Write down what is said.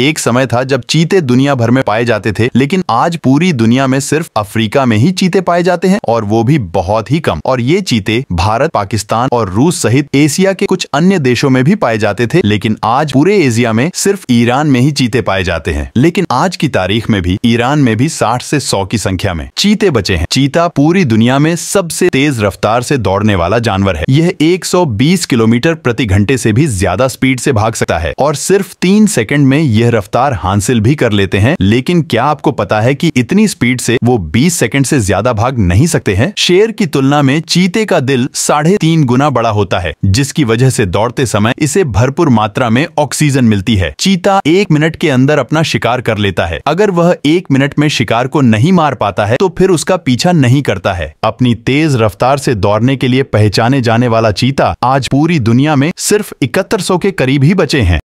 एक समय था जब चीते दुनिया भर में पाए जाते थे लेकिन आज पूरी दुनिया में सिर्फ अफ्रीका में ही चीते पाए जाते हैं और वो भी बहुत ही कम और ये चीते भारत पाकिस्तान और रूस सहित एशिया के कुछ अन्य देशों में भी पाए जाते थे लेकिन आज पूरे एशिया में सिर्फ ईरान में ही चीते पाए जाते हैं लेकिन आज की तारीख में भी ईरान में भी साठ से सौ की संख्या में चीते बचे हैं चीता पूरी दुनिया में सबसे तेज रफ्तार से दौड़ने वाला जानवर है यह एक किलोमीटर प्रति घंटे से भी ज्यादा स्पीड से भाग सकता है और सिर्फ तीन सेकंड में यह यह रफ्तार हासिल भी कर लेते हैं लेकिन क्या आपको पता है कि इतनी स्पीड से वो 20 सेकंड से ज्यादा भाग नहीं सकते हैं शेर की तुलना में चीते का दिल साढ़े तीन गुना बड़ा होता है जिसकी वजह से दौड़ते समय इसे भरपूर मात्रा में ऑक्सीजन मिलती है चीता एक मिनट के अंदर अपना शिकार कर लेता है अगर वह एक मिनट में शिकार को नहीं मार पाता है तो फिर उसका पीछा नहीं करता है अपनी तेज रफ्तार ऐसी दौड़ने के लिए पहचाने जाने वाला चीता आज पूरी दुनिया में सिर्फ इकहत्तर के करीब ही बचे हैं